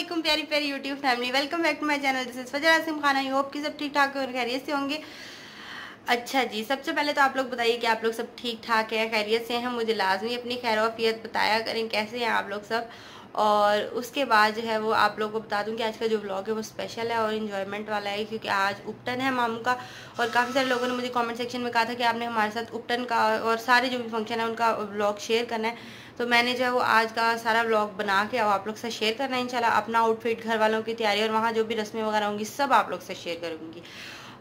वालेकुम प्यारी प्यारी YouTube family welcome back to my channel this is Fajar Asim Khan I hope कि सब ठीक ठाक और खैरियत से होंगे अच्छा जी सबसे पहले तो आप लोग बताइए कि आप लोग सब ठीक ठाक है खैरियत से हैं मुझे लाजमी अपनी खैर वफियत बताया करें कैसे हैं आप लोग सब और उसके बाद जो है वो आप लोगों को बता दूं कि आज का जो ब्लॉग है वो स्पेशल है और इन्जॉयमेंट वाला है क्योंकि आज उपटन है मामू का और काफ़ी सारे लोगों ने मुझे कमेंट सेक्शन में कहा था कि आपने हमारे साथ उपटन का और सारे जो भी फंक्शन है उनका ब्लॉग शेयर करना है तो मैंने जो है वो आज का सारा ब्लॉग बना के और आप लोग से शेयर करना है इंशाल्लाह अपना आउटफिट घर वालों की तैयारी और वहाँ जो भी रस्में वगैरह होंगी सब आप लोग से शेयर करूँगी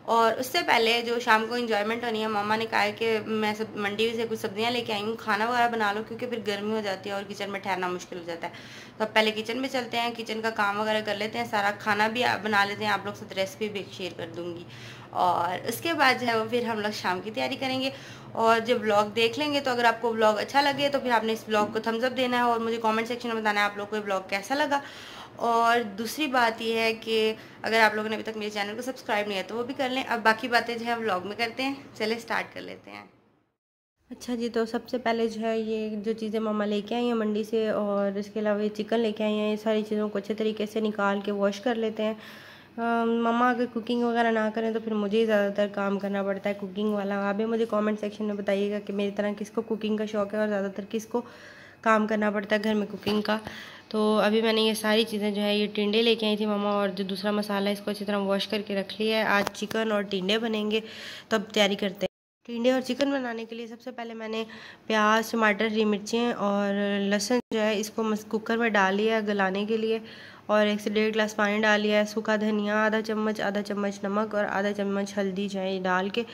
और उससे पहले जो शाम को इन्जॉयमेंट होनी है मामा ने कहा है कि मैं सब मंडी से कुछ सब्जियां लेके आई हूँ खाना वगैरह बना लो क्योंकि फिर गर्मी हो जाती है और किचन में ठहरना मुश्किल हो जाता है तो अब पहले किचन में चलते हैं किचन का काम वगैरह कर लेते हैं सारा खाना भी बना लेते हैं आप लोग साथ रेसिपी भी शेयर कर दूंगी और उसके बाद जो है वो फिर हम लोग शाम की तैयारी करेंगे और जब ब्लॉग देख लेंगे तो अगर आपको ब्लॉग अच्छा लगे तो फिर आपने इस ब्लॉग को थम्सअप देना है और मुझे कॉमेंट सेक्शन में बताना है आप लोग को ब्लॉग कैसा लगा और दूसरी बात यह है कि अगर आप लोगों ने अभी तक मेरे चैनल को सब्सक्राइब नहीं है तो वो भी कर लें अब बाकी बातें जो है हम व्लॉग में करते हैं चले स्टार्ट कर लेते हैं अच्छा जी तो सबसे पहले जो है ये जो चीज़ें मामा लेके आई हैं मंडी से और इसके अलावा ये चिकन लेके आई हैं ये सारी चीज़ों को अच्छे तरीके से निकाल के वॉश कर लेते हैं मामा अगर कुकिंग वगैरह ना करें तो फिर मुझे ही ज़्यादातर काम करना पड़ता है कुकिंग वाला आप भी मुझे कमेंट सेक्शन में बताइएगा कि मेरी तरह किसको कुकिंग का शौक़ है और ज़्यादातर किसको काम करना पड़ता है घर में कुकिंग का तो अभी मैंने ये सारी चीज़ें जो है ये टिंडे लेके आई थी मामा और जो दूसरा मसाला है इसको अच्छी तरह वॉश करके रख लिया है आज चिकन और टिंडे बनेंगे तब तैयारी करते हैं टिंडे और चिकन बनाने के लिए सबसे पहले मैंने प्याज टमाटर हरी मिर्चें और लहसुन जो है इसको कुकर में डाल लिया है गलाने के लिए और एक से डेढ़ गिलास पानी डाल लिया सूखा धनिया आधा चम्मच आधा चम्मच नमक और आधा चम्मच हल्दी जो है डाल के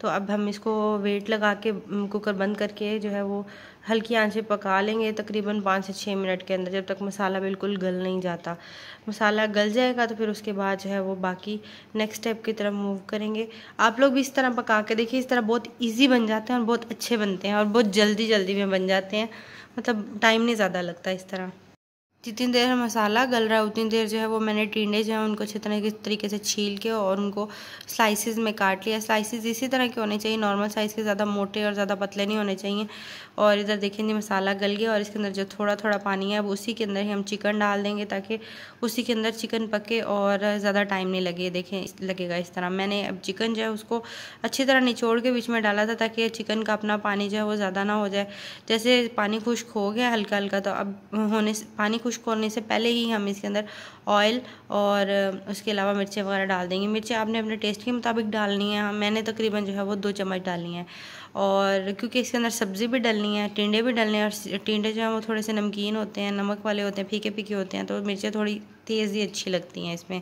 तो अब हम इसको वेट लगा के कुकर बंद करके जो है वो हल्की आंच पे पका लेंगे तकरीबन पाँच से छः मिनट के अंदर जब तक मसाला बिल्कुल गल नहीं जाता मसाला गल जाएगा तो फिर उसके बाद जो है वो बाकी नेक्स्ट स्टेप की तरफ मूव करेंगे आप लोग भी इस तरह पका के देखिए इस तरह बहुत ईजी बन जाते हैं और बहुत अच्छे बनते हैं और बहुत जल्दी जल्दी में बन जाते हैं मतलब टाइम नहीं ज़्यादा लगता इस तरह जितनी देर मसाला गल रहा है उतनी देर जो है वो मैंने टिंडे जो है उनको अच्छे तरह किस तरीके से छील के और उनको स्लाइसिस में काट लिया स्लाइसिस इसी तरह के होने चाहिए नॉर्मल साइज़ के ज़्यादा मोटे और ज़्यादा पतले नहीं होने चाहिए और इधर देखेंगे मसाला गल गया और इसके अंदर जो थोड़ा थोड़ा पानी है अब उसी के अंदर ही हम चिकन डाल देंगे ताकि उसी के अंदर चिकन पके और ज़्यादा टाइम नहीं लगे देखें लगेगा इस तरह मैंने अब चिकन जो है उसको अच्छी तरह निचोड़ के बीच में डाला था ताकि चिकन का अपना पानी जो है वो ज़्यादा ना हो जाए जैसे पानी खुश्क हो गया हल्का हल्का तो अब होने पानी खुश्क होने से पहले ही हम इसके अंदर ऑयल और उसके अलावा मिर्चें वगैरह डाल देंगे मिर्चें आपने अपने टेस्ट के मुताबिक डालनी है हाँ, मैंने तकरीबन जो है वो दो चम्मच डालनी है और क्योंकि इसके अंदर सब्ज़ी भी डलनी है टिंडे भी डलने हैं और टिंडे जो हैं वो थोड़े से नमकीन होते हैं नमक वाले होते हैं फीके फीके होते हैं तो मिर्चें थोड़ी तेज़ ही अच्छी लगती हैं इसमें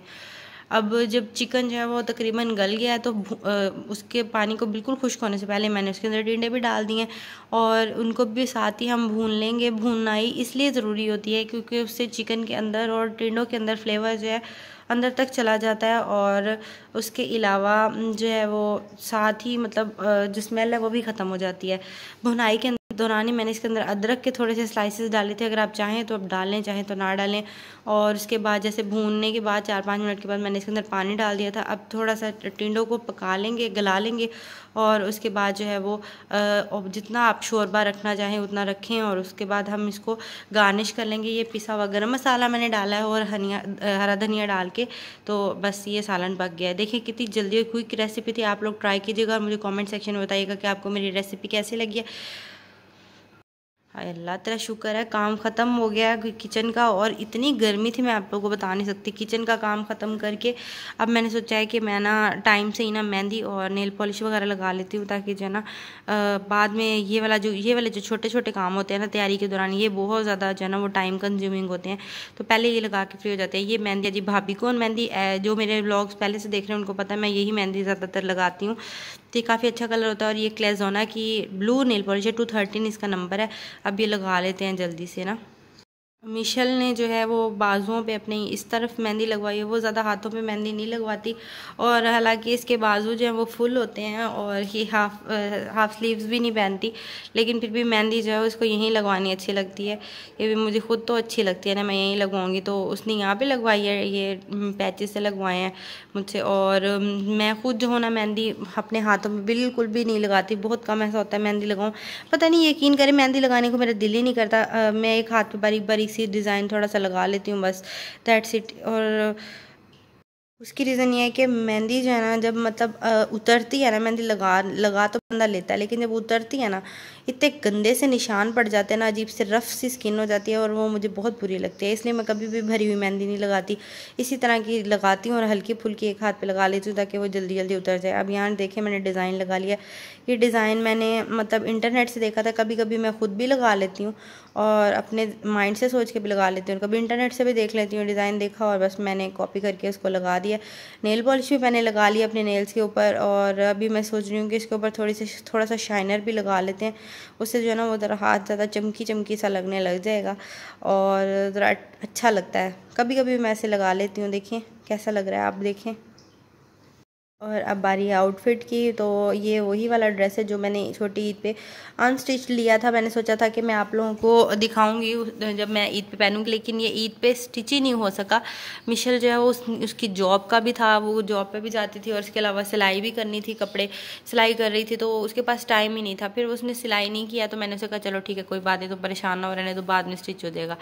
अब जब चिकन जो है वो तकरीबन गल गया है तो उसके पानी को बिल्कुल खुश्क होने से पहले मैंने उसके अंदर टिंडे भी डाल दिए और उनको भी साथ ही हम भून लेंगे भूनना ही इसलिए ज़रूरी होती है क्योंकि उससे चिकन के अंदर और टिंडों के अंदर फ्लेवर जो है अंदर तक चला जाता है और उसके अलावा जो है वो साथ ही मतलब जो स्मेल है वो भी ख़त्म हो जाती है भुनाई के दौरान ही मैंने इसके अंदर अदरक के थोड़े से स्लाइसेस डाले थे अगर आप चाहें तो आप डालें चाहें तो ना डालें और उसके बाद जैसे भूनने के बाद चार पाँच मिनट के बाद मैंने इसके अंदर पानी डाल दिया था अब थोड़ा सा टिंडों को पका लेंगे गला लेंगे और उसके बाद जो है वो जितना आप शोरबा रखना चाहें उतना रखें और उसके बाद हम इसको गार्निश कर लेंगे ये पिसा हुआ गर्म मसाला मैंने डाला है और हनिया हरा धनिया डाल के तो बस ये सालन पक गया है देखिए कितनी जल्दी और क्विक रेसिपी थी आप लोग ट्राई कीजिएगा और मुझे कमेंट सेक्शन में बताइएगा कि आपको मेरी रेसिपी कैसी लगी है हाय अल्लाह तेरा शुक्र है काम ख़त्म हो गया है किचन का और इतनी गर्मी थी मैं आप लोगों को बता नहीं सकती किचन का काम ख़त्म करके अब मैंने सोचा है कि मैं ना टाइम से ही ना मेहंदी और नेल पॉलिश वगैरह लगा लेती हूँ ताकि जो है ना बाद में ये वाला जो ये वाले जो छोटे छोटे काम होते हैं ना तैयारी के दौरान ये बहुत ज़्यादा जो है ना वो टाइम कंज्यूमिंग होते हैं तो पहले ये लगा के फ्री हो जाते हैं ये मेहंदी जी भाभी को और मेहंदी जो मेरे ब्लॉग्स पहले से देख रहे हैं उनको पता है मैं यही मेहंदी ज़्यादातर लगाती हूँ तो ये काफ़ी अच्छा कलर होता है और ये क्लेजोना की ब्लू नेल पॉलिश है टू थर्टीन इसका नंबर है अब ये लगा लेते हैं जल्दी से ना मिशल ने जो है वो बाजुओं पे अपने इस तरफ मेहंदी लगवाई है वो ज़्यादा हाथों पे मेहंदी नहीं लगवाती और हालांकि इसके बाजू जो है वो फुल होते हैं और ये हाफ हाफ स्लीव्स भी नहीं पहनती लेकिन फिर भी मेहंदी जो है उसको यहीं लगवानी अच्छी लगती है ये भी मुझे खुद तो अच्छी लगती है ना मैं यहीं लगवाऊंगी तो उसने यहाँ पर लगवाई है ये पैचेस से लगवाए हैं मुझसे और मैं खुद जो हूँ ना मेहंदी अपने हाथों में बिल्कुल भी नहीं लगाती बहुत कम ऐसा होता है मेहंदी लगाऊँ पता नहीं यकीन करें मेहंदी लगाने को मेरा दिल ही नहीं करता मैं एक हाथ पर बारीक बारीक सी डिज़ाइन थोड़ा सा लगा लेती हूँ बस दैट्स इट और उसकी रीज़न ये है कि मेहंदी जो है ना जब मतलब उतरती है ना मेहंदी लगा लगा तो बंदा लेता है लेकिन जब उतरती है ना इतने गंदे से निशान पड़ जाते हैं ना अजीब से रफ़ सी स्किन हो जाती है और वो मुझे बहुत बुरी लगती है इसलिए मैं कभी भी भरी हुई मेहंदी नहीं लगाती इसी तरह की लगाती हूँ और हल्की फुल्की एक हाथ पर लगा लेती हूँ ताकि वो जल्दी जल्दी उतर जाए अब यहाँ देखें मैंने डिज़ाइन लगा लिया ये डिज़ाइन मैंने मतलब इंटरनेट से देखा था कभी कभी मैं ख़ुद भी लगा लेती हूँ और अपने माइंड से सोच के भी लगा लेती हूँ कभी इंटरनेट से भी देख लेती हूँ डिज़ाइन देखा और बस मैंने कॉपी करके उसको लगा दिया नेल पॉलिश भी मैंने लगा ली अपने नेल्स के ऊपर और अभी मैं सोच रही हूँ कि इसके ऊपर थोड़ी सी थोड़ा सा शाइनर भी लगा लेते हैं उससे जो है ना वो ज़रा हाथ ज़्यादा चमकी चमकी सा लगने लग जाएगा और ज़रा अच्छा लगता है कभी कभी मैं ऐसे लगा लेती हूँ देखिए कैसा लग रहा है आप देखें और अब बारी आउटफिट की तो ये वही वाला ड्रेस है जो मैंने छोटी ईद पे अनस्टिच लिया था मैंने सोचा था कि मैं आप लोगों को दिखाऊंगी जब मैं ईद पे पहनूंगी लेकिन ये ईद पे स्टिच ही नहीं हो सका मिशल जो है वो उस, उसकी जॉब का भी था वो जॉब पे भी जाती थी और उसके अलावा सिलाई भी करनी थी कपड़े सिलाई कर रही थी तो उसके पास टाइम ही नहीं था फिर उसने सिलाई नहीं किया तो मैंने उसे कहा चलो ठीक है कोई बात नहीं तो परेशान ना हो रहने तो बाद में स्टिच हो देगा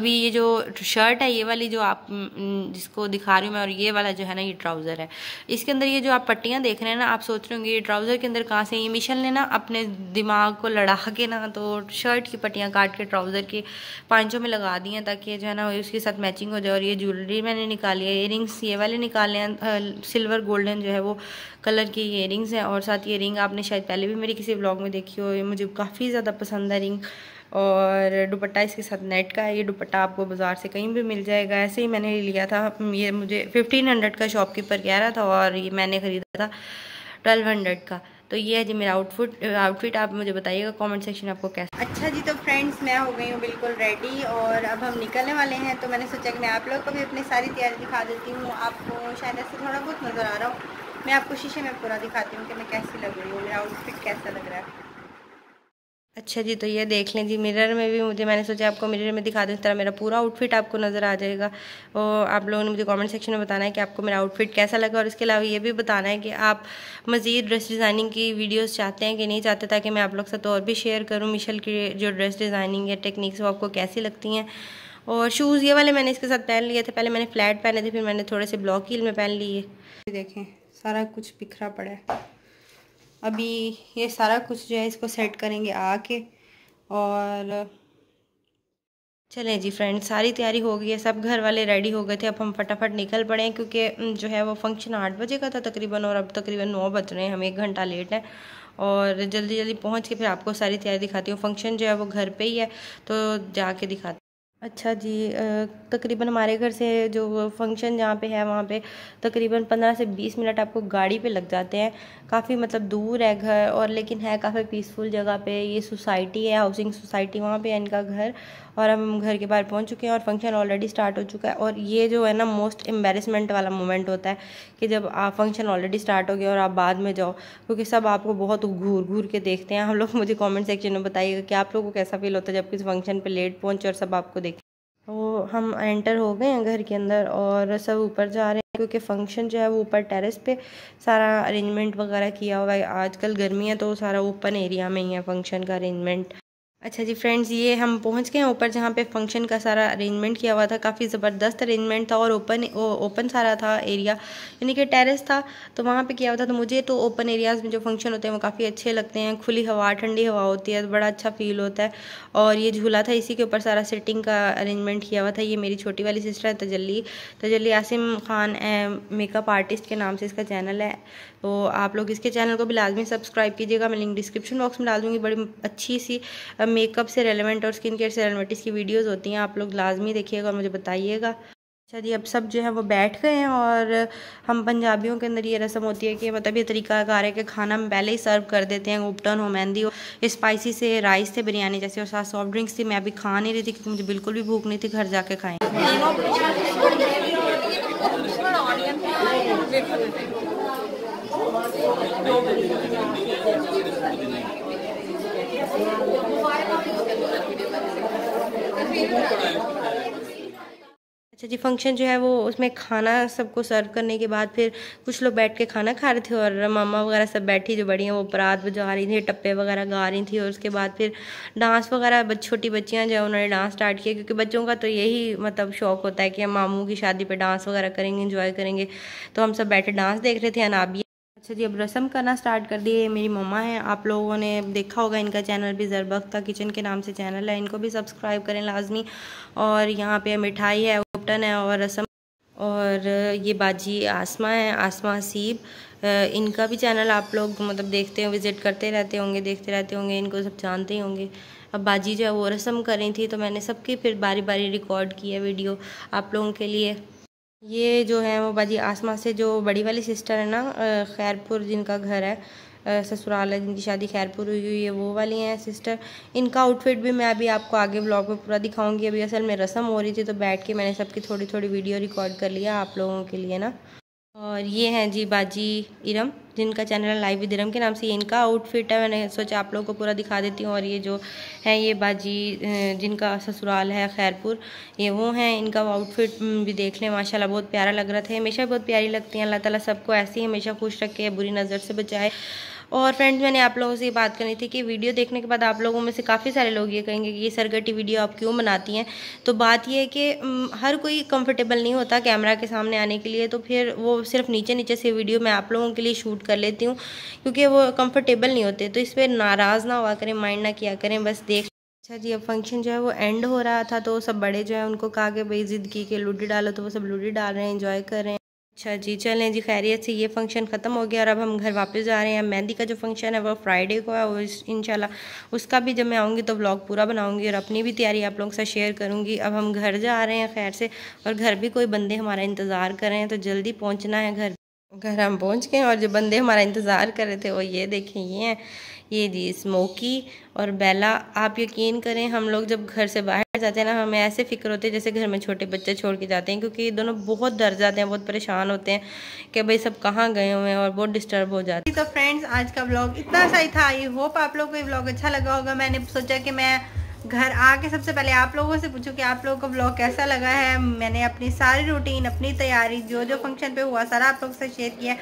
अभी ये जो शर्ट है ये वाली जो आप जिसको दिखा रही हूँ मैं और ये वाला जो है ना ये ट्राउज़र है इसके अंदर ये जो आप पट्टियाँ देख रहे हैं ना आप सोच रहे होंगे ये ट्राउज़र के अंदर कहाँ से ये मिशन ने ना अपने दिमाग को लड़ा के ना तो शर्ट की पट्टियाँ काट के ट्राउज़र के पांचों में लगा दी हैं ताकि जो है ना उसके साथ मैचिंग हो जाए और ये ज्वेलरी मैंने निकाली है इयरिंग्स ये वाले निकाले हैं सिल्वर गोल्डन जो है वो कलर की ईयर रिंग्स हैं और साथ ये रिंग आपने शायद पहले भी मेरी किसी ब्लॉग में देखी हो ये मुझे काफ़ी ज़्यादा पसंद है रिंग और दुपट्टा इसके साथ नेट का है ये दुपट्टा आपको बाज़ार से कहीं भी मिल जाएगा ऐसे ही मैंने लिया था ये मुझे फिफ्टीन हंड्रेड का शॉपकीपर कह रहा था और ये मैंने ख़रीदा था ट्वेल्व हंड्रेड का तो ये है जी मेरा आउटफिट आउटफिट आप मुझे बताइएगा कमेंट सेक्शन आपको कैसा अच्छा जी तो फ्रेंड्स मैं हो गई हूँ बिल्कुल रेडी और अब हम निकलने वाले हैं तो मैंने सोचा कि मैं आप लोग को भी अपनी सारी तैयारी दिखा देती हूँ आपको शायद ऐसे थोड़ा बहुत नज़र आ रहा हूँ मैं आपको शीशे में पूरा दिखाती हूँ कि मैं कैसी लग रही हूँ मेरा आउटफिट कैसा लग रहा है अच्छा जी तो ये देख लें जी मिरर में भी मुझे मैंने सोचा आपको मिरर में दिखा दूँ इस तरह मेरा पूरा आउटफिट आपको नज़र आ जाएगा और आप लोगों ने मुझे कमेंट सेक्शन में बताना है कि आपको मेरा आउटफिट कैसा लगा और इसके अलावा ये भी बताना है कि आप मज़ीद ड्रेस डिज़ाइनिंग की वीडियोस चाहते हैं कि नहीं चाहते ताकि मैं आप लोग साथ और भी शेयर करूँ मिशल की जो ड्रेस डिज़ाइनिंग या टेक्निक्स वो आपको कैसी लगती हैं और शूज़ ये वाले मैंने इसके साथ पहन लिए थे पहले मैंने फ्लैट पहने थे फिर मैंने थोड़े से ब्लॉक हील में पहन लिए देखें सारा कुछ बिखरा पड़ा है अभी ये सारा कुछ जो है इसको सेट करेंगे आके और चलें जी फ्रेंड्स सारी तैयारी हो गई है सब घर वाले रेडी हो गए थे अब हम फटाफट निकल पड़े हैं क्योंकि जो है वो फंक्शन आठ बजे का था तकरीबन और अब तकरीबन नौ बज रहे हैं हम एक घंटा लेट हैं और जल्दी जल्दी पहुंच के फिर आपको सारी तैयारी दिखाती हूँ फंक्शन जो है वो घर पे ही है तो जाके दिखाती अच्छा जी तकरीबन हमारे घर से जो फंक्शन जहाँ पे है वहाँ पे तकरीबन पंद्रह से बीस मिनट आपको गाड़ी पे लग जाते हैं काफ़ी मतलब दूर है घर और लेकिन है काफ़ी पीसफुल जगह पे ये सोसाइटी है हाउसिंग सोसाइटी वहाँ पे है इनका घर और हम घर के बाहर पहुँच चुके हैं और फंक्शन ऑलरेडी स्टार्ट हो चुका है और ये जो है ना मोस्ट एम्बेरसमेंट वाला मोमेंट होता है कि जब आप फंक्शन ऑलरेडी स्टार्ट हो गया और आप बाद में जाओ क्योंकि सब आपको बहुत घूर घूर के देखते हैं हम लोग मुझे कॉमेंट सेक्शन में बताइएगा कि आप लोगों को कैसा फील होता है जब किसी फंक्शन पर लेट पहुँचे और सब आपको देखें वो हम एंटर हो गए हैं घर के अंदर और सब ऊपर जा रहे हैं क्योंकि फंक्शन जो है वो ऊपर टेरेस पे सारा अरेंजमेंट वगैरह किया हुआ है आजकल गर्मी है तो सारा ओपन एरिया में ही है फंक्शन का अरेंजमेंट अच्छा जी फ्रेंड्स ये हम पहुंच गए हैं ऊपर जहाँ पे फंक्शन का सारा अरेंजमेंट किया हुआ था काफ़ी ज़बरदस्त अरेंजमेंट था और ओपन ओपन सारा था एरिया यानी कि टेरेस था तो वहाँ पे किया हुआ था तो मुझे तो ओपन एरियाज़ में जो फंक्शन होते हैं वो काफ़ी अच्छे लगते हैं खुली हवा ठंडी हवा होती है बड़ा अच्छा फील होता है और ये झूला था इसी के ऊपर सारा सेटिंग का अरेंजमेंट किया हुआ था ये मेरी छोटी वाली सिस्टर है तजली तजली आसिम खान मेकअप आर्टिस्ट के नाम से इसका चैनल है तो आप लोग इसके चैनल को भी लाजमी सब्सक्राइब कीजिएगा मैं लिंक डिस्क्रिप्शन बॉक्स में डाल दूँगी बड़ी अच्छी सी मेकअप से रेलिवेंट और स्किन केयर से रेलिवेंट इसकी वीडियोज़ होती हैं आप लोग लाजमी देखिएगा और मुझे बताइएगा अच्छा जी अब सब जो है वो बैठ गए हैं और हम पंजाबियों के अंदर ये रस्म होती है कि मतलब ये तरीकाकार है कि खाना हम पहले ही सर्व कर देते हैं उपटन हो मेहंदी हो स्पाइसी से राइस थे बिरयानी जैसे और साथ सॉफ्ट ड्रिंक्स थी मैं अभी खा नहीं रही थी क्योंकि मुझे बिल्कुल भी भूख नहीं थी घर जाके खाएंगे अच्छा जी फंक्शन जो है वो उसमें खाना सबको सर्व करने के बाद फिर कुछ लोग बैठ के खाना खा रहे थे और मामा वगैरह सब बैठी जो बड़ी हैं वो परात बजा रही थी टप्पे वगैरह गा रही थी और उसके बाद फिर डांस वगैरह छोटी बच्चियां जो है उन्होंने डांस स्टार्ट किया क्योंकि बच्चों का तो यही मतलब शौक होता है कि हम मामू की शादी पर डांस वगैरह करेंगे इन्जॉय करेंगे तो हम सब बैठे डांस देख रहे थे अनाबिया अच्छा जी अब रसम करना स्टार्ट कर दिए मेरी मम्मा हैं आप लोगों ने देखा होगा इनका चैनल भी ज़रबख्ता किचन के नाम से चैनल है इनको भी सब्सक्राइब करें लाजमी और यहाँ पे मिठाई है उपटन है और रसम और ये बाजी आसमा है आसमा सीब इनका भी चैनल आप लोग मतलब देखते हैं विज़िट करते रहते होंगे देखते रहते होंगे इनको सब जानते ही होंगे अब बाजी जो है वो रसम करी थी तो मैंने सबकी फिर बारी बारी रिकॉर्ड की है वीडियो आप लोगों के लिए ये जो है वो बाजी आसमा से जो बड़ी वाली सिस्टर है ना खैरपुर जिनका घर है ससुराल है जिनकी शादी खैरपुर हुई हुई है वो वाली हैं सिस्टर इनका आउटफिट भी मैं अभी आपको आगे ब्लॉग में पूरा दिखाऊंगी अभी असल में रसम हो रही थी तो बैठ के मैंने सबकी थोड़ी थोड़ी वीडियो रिकॉर्ड कर लिया आप लोगों के लिए ना और ये हैं जी बाजी इरम जिनका चैनल है लाइव विद इरम के नाम से इनका आउटफिट है मैंने सोचा आप लोगों को पूरा दिखा देती हूँ और ये जो है ये बाजी जिनका ससुराल है खैरपुर ये वो हैं इनका आउटफिट भी देख लें माशाल्लाह बहुत प्यारा लग रहा था हमेशा बहुत प्यारी लगती है अल्लाह ताला सबको ऐसे ही हमेशा खुश रखे बुरी नज़र से बचाए और फ्रेंड्स मैंने आप लोगों से ये बात करनी थी कि वीडियो देखने के बाद आप लोगों में से काफ़ी सारे लोग ये कहेंगे कि ये सरगटी वीडियो आप क्यों बनाती हैं तो बात यह है कि हर कोई कंफर्टेबल नहीं होता कैमरा के सामने आने के लिए तो फिर वो सिर्फ नीचे नीचे से वीडियो मैं आप लोगों के लिए शूट कर लेती हूँ क्योंकि वो कम्फर्टेबल नहीं होते तो इस पर नाराज़ ना हुआ करें माइंड ना किया करें बस देख अच्छा जी अब फंक्शन जो है वो एंड हो रहा था तो सब बड़े जो है उनको कहा कि भाई ज़िंदगी के लूडी डालो तो वो सब लूडी डाल रहे हैं इन्जॉय कर रहे हैं अच्छा जी चलें जी खैरियत से ये फंक्शन ख़त्म हो गया और अब हम घर वापस जा रहे हैं मेहंदी का जो फंक्शन है वो फ्राइडे को है और इन उसका भी जब मैं आऊँगी तो ब्लॉग पूरा बनाऊँगी और अपनी भी तैयारी आप लोगों के साथ शेयर करूँगी अब हम घर जा रहे हैं खैर से और घर भी कोई बंदे हमारा इंतज़ार कर रहे हैं तो जल्दी पहुँचना है घर घर हम पहुंच गए और जो बंदे हमारा इंतज़ार कर रहे थे वो ये देखें ये हैं ये जी स्मोकी और बेला आप यकीन करें हम लोग जब घर से बाहर जाते हैं ना हमें ऐसे फिक्र होते हैं जैसे घर में छोटे बच्चे छोड़ के जाते हैं क्योंकि ये दोनों बहुत डर जाते हैं बहुत परेशान होते हैं कि भाई सब कहाँ गए हुए हैं और बहुत डिस्टर्ब हो जाते हैं तो फ्रेंड्स आज का ब्लॉग इतना सही था आई होप आप लोग को ये ब्लॉग अच्छा लगा होगा मैंने सोचा कि मैं घर आके सबसे पहले आप लोगों से पूछूं कि आप लोगों को ब्लॉग कैसा लगा है मैंने अपनी सारी रूटीन अपनी तैयारी जो जो फंक्शन पे हुआ सारा आप लोगों से शेयर किया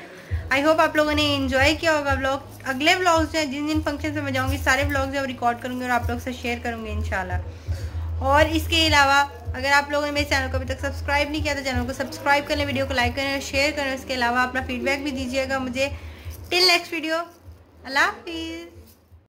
आई होप आप लोगों ने इन्जॉय किया होगा ब्लॉग अगले ब्लॉग्स जो है जिन जिन फंक्शन से मैं जाऊँगी सारे ब्लॉग्स जो रिकॉर्ड करूँगी और आप लोग से शेयर करूँगी इन और इसके अलावा अगर आप लोगों ने मेरे चैनल को अभी तक सब्सक्राइब नहीं किया तो चैनल को सब्सक्राइब करें वीडियो को लाइक करें और शेयर करें इसके अलावा अपना फीडबैक भी दीजिएगा मुझे टिल नेक्स्ट वीडियो अल्लाह हाफिज़